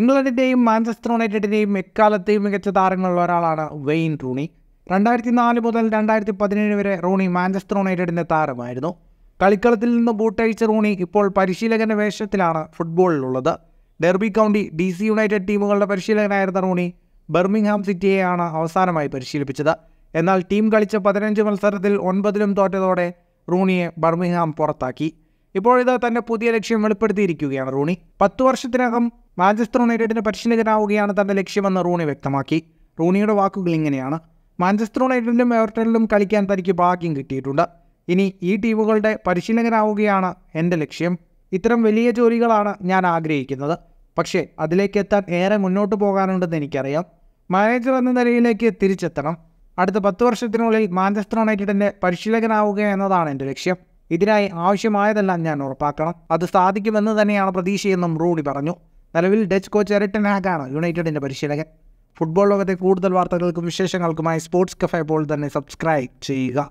ഇംഗ്ലണ്ടിൻ്റെയും Manchester യുണൈറ്റഡിൻ്റെയും എക്കാലത്തെയും മികച്ച താരങ്ങളുള്ള ഒരാളാണ് വെയിൻ റൂണി രണ്ടായിരത്തി നാല് മുതൽ രണ്ടായിരത്തി പതിനേഴ് വരെ റൂണി മാഞ്ചസ്റ്റർ യുണൈറ്റഡിൻ്റെ താരമായിരുന്നു കളിക്കളത്തിൽ നിന്ന് ബൂട്ടഴിച്ച റൂണി ഇപ്പോൾ പരിശീലകൻ്റെ വേഷത്തിലാണ് ഫുട്ബോളിലുള്ളത് Derby County D C United ടീമുകളുടെ പരിശീലകനായിരുന്ന റൂണി ബെർമിംഗ്ഹാം സിറ്റിയെയാണ് അവസാനമായി പരിശീലിപ്പിച്ചത് എന്നാൽ ടീം കളിച്ച പതിനഞ്ച് മത്സരത്തിൽ ഒൻപതിലും തോറ്റതോടെ റൂണിയെ ബർമിംഗ്ഹാം പുറത്താക്കി ഇത് തന്റെ പുതിയ ലക്ഷ്യം വെളിപ്പെടുത്തിയിരിക്കുകയാണ് റൂണി പത്തു വർഷത്തിനകം മാഞ്ചസ്റ്റർ യുണൈറ്റഡിന് പരിശീലകനാവുകയാണ് തന്റെ ലക്ഷ്യമെന്ന് റൂണി വ്യക്തമാക്കി റൂണിയുടെ വാക്കുകൾ ഇങ്ങനെയാണ് മാഞ്ചസ്റ്റർ യുണൈറ്റഡിലും എവർട്ടണിലും കളിക്കാൻ തനിക്ക് ഭാഗ്യം കിട്ടിയിട്ടുണ്ട് ഇനി ഈ ടീമുകളുടെ പരിശീലകനാവുകയാണ് എൻ്റെ ലക്ഷ്യം ഇത്തരം വലിയ ജോലികളാണ് ഞാൻ ആഗ്രഹിക്കുന്നത് പക്ഷേ അതിലേക്ക് എത്താൻ ഏറെ മുന്നോട്ട് പോകാനുണ്ടെന്ന് എനിക്കറിയാം മാനേജർ എന്ന നിലയിലേക്ക് തിരിച്ചെത്തണം അടുത്ത പത്ത് വർഷത്തിനുള്ളിൽ മാഞ്ചസ്റ്റർ യുണൈറ്റഡിൻ്റെ പരിശീലകനാവുക എന്നതാണ് എൻ്റെ ലക്ഷ്യം ഇതിനായി ആവശ്യമായതെല്ലാം ഞാൻ ഉറപ്പാക്കണം അത് സാധിക്കുമെന്ന് തന്നെയാണ് പ്രതീക്ഷയെന്നും റൂണി പറഞ്ഞു നിലവിൽ ഡച്ച് കോച്ച് എറിട്ടൻ ഹാഗാണ് യുണൈറ്റഡിൻ്റെ പരിശീലകൻ ഫുട്ബോൾ ലോകത്തെ കൂടുതൽ വാർത്തകൾക്കും വിശേഷങ്ങൾക്കുമായി സ്പോർട്സ് കഫേ പോൾ തന്നെ സബ്സ്ക്രൈബ് ചെയ്യുക